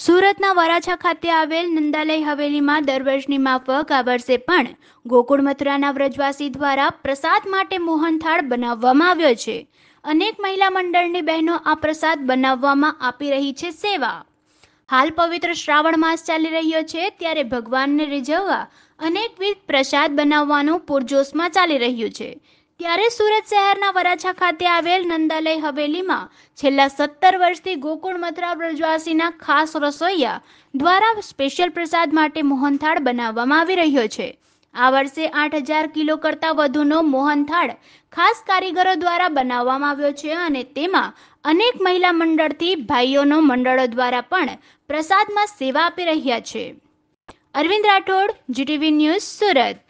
સુરતના વરાછા ખાતે આવેલ નંદાલય હવેલીમાં દર વર્ષની માફક આ વર્ષે પણ ગોકુળ મથુરાના વ્રજવાસી દ્વારા પ્રસાદ માટે મોહનથાળ બનાવવામાં આવ્યો છે અનેક મહિલા મંડળની બહેનો આ પ્રસાદ બનાવવામાં આપી રહી છે સેવા હાલ પવિત્ર શ્રાવણ માસ ચાલી રહ્યો છે ત્યારે ભગવાનને રીઝવવા અનેકવિધ પ્રસાદ બનાવવાનું પૂરજોશમાં ચાલી રહ્યું છે ત્યારે સુરત શહેરના વરાછા ખાતે આવેલ નંદાલય હવેલીમાં છેલ્લા સત્તર વર્ષથી ગોકુળ મથરા બ્રજવાસીના ખાસ રસોઈયા દ્વારા સ્પેશિયલ પ્રસાદ માટે મોહનથાળ બનાવવામાં આવી રહ્યો છે આ વર્ષે આઠ હજાર કિલો કરતાં વધુનો મોહનથાળ ખાસ કારીગરો દ્વારા બનાવવામાં આવ્યો છે અને તેમાં અનેક મહિલા મંડળથી ભાઈઓનો મંડળો દ્વારા પણ પ્રસાદમાં સેવા આપી રહ્યા છે અરવિંદ રાઠોડ જીટીવી ન્યૂઝ સુરત